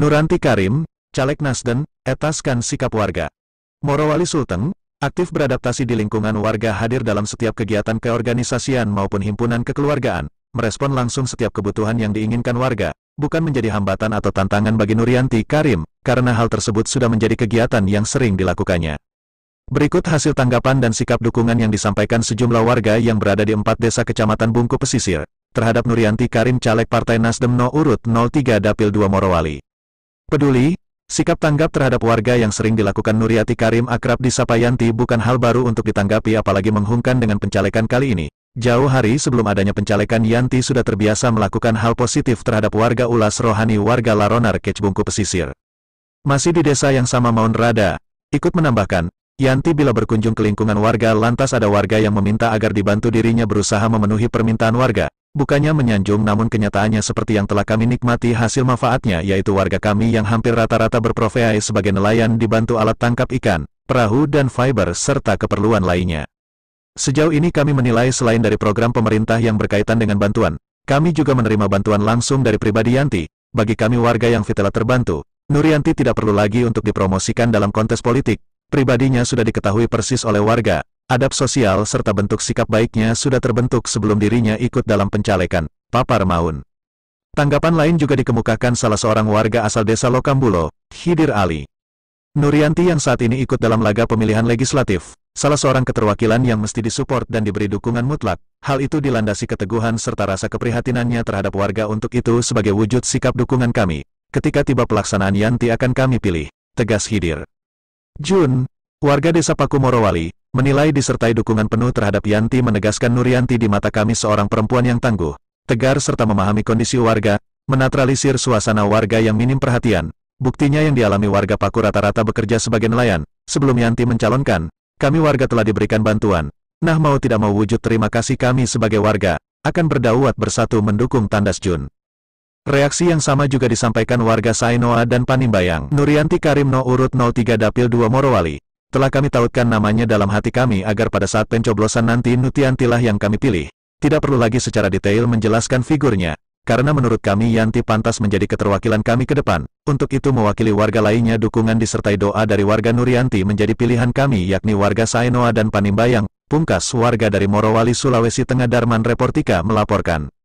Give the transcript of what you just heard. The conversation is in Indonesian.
Nuranti Karim, caleg Nasdem, etaskan sikap warga. Morowali Sulteng, aktif beradaptasi di lingkungan warga hadir dalam setiap kegiatan keorganisasian maupun himpunan kekeluargaan, merespon langsung setiap kebutuhan yang diinginkan warga, bukan menjadi hambatan atau tantangan bagi Nurianti Karim, karena hal tersebut sudah menjadi kegiatan yang sering dilakukannya. Berikut hasil tanggapan dan sikap dukungan yang disampaikan sejumlah warga yang berada di empat desa kecamatan Bungku Pesisir, terhadap Nurianti Karim caleg Partai Nasdem No Urut 03 Dapil 2 Morowali. Peduli, sikap tanggap terhadap warga yang sering dilakukan Nuriati Karim akrab di Sapayanti bukan hal baru untuk ditanggapi apalagi menghungkan dengan pencalekan kali ini. Jauh hari sebelum adanya pencalekan Yanti sudah terbiasa melakukan hal positif terhadap warga ulas rohani warga Laronar Kecbungku Pesisir. Masih di desa yang sama Maun Rada, ikut menambahkan, Yanti bila berkunjung ke lingkungan warga lantas ada warga yang meminta agar dibantu dirinya berusaha memenuhi permintaan warga. Bukannya menyanjung namun kenyataannya seperti yang telah kami nikmati hasil manfaatnya yaitu warga kami yang hampir rata-rata berprofesi sebagai nelayan dibantu alat tangkap ikan, perahu dan fiber serta keperluan lainnya. Sejauh ini kami menilai selain dari program pemerintah yang berkaitan dengan bantuan, kami juga menerima bantuan langsung dari pribadi Yanti, bagi kami warga yang fitelah terbantu, Nurianti tidak perlu lagi untuk dipromosikan dalam kontes politik, pribadinya sudah diketahui persis oleh warga, adab sosial serta bentuk sikap baiknya sudah terbentuk sebelum dirinya ikut dalam pencalekan, Papar Maun. Tanggapan lain juga dikemukakan salah seorang warga asal desa Lokambulo, Hidir Ali. Nurianti yang saat ini ikut dalam laga pemilihan legislatif, salah seorang keterwakilan yang mesti disupport dan diberi dukungan mutlak, hal itu dilandasi keteguhan serta rasa keprihatinannya terhadap warga untuk itu sebagai wujud sikap dukungan kami. Ketika tiba pelaksanaan Yanti akan kami pilih, tegas Hidir. Jun, Warga desa Paku Morowali, menilai disertai dukungan penuh terhadap Yanti menegaskan Nurianti di mata kami seorang perempuan yang tangguh, tegar serta memahami kondisi warga, menatralisir suasana warga yang minim perhatian. Buktinya yang dialami warga Paku rata-rata bekerja sebagai nelayan, sebelum Yanti mencalonkan, kami warga telah diberikan bantuan. Nah mau tidak mau wujud terima kasih kami sebagai warga, akan berdauat bersatu mendukung Tandas Jun. Reaksi yang sama juga disampaikan warga Sainoa dan Panimbayang. Nurianti Karimno urut 03 Dapil 2 Morowali. Telah kami tautkan namanya dalam hati kami agar pada saat pencoblosan nanti Nutiantilah yang kami pilih. Tidak perlu lagi secara detail menjelaskan figurnya, karena menurut kami Yanti pantas menjadi keterwakilan kami ke depan. Untuk itu mewakili warga lainnya dukungan disertai doa dari warga Nurianti menjadi pilihan kami yakni warga Sainoa dan Panimbayang, pungkas warga dari Morowali Sulawesi Tengah Darman Reportika melaporkan.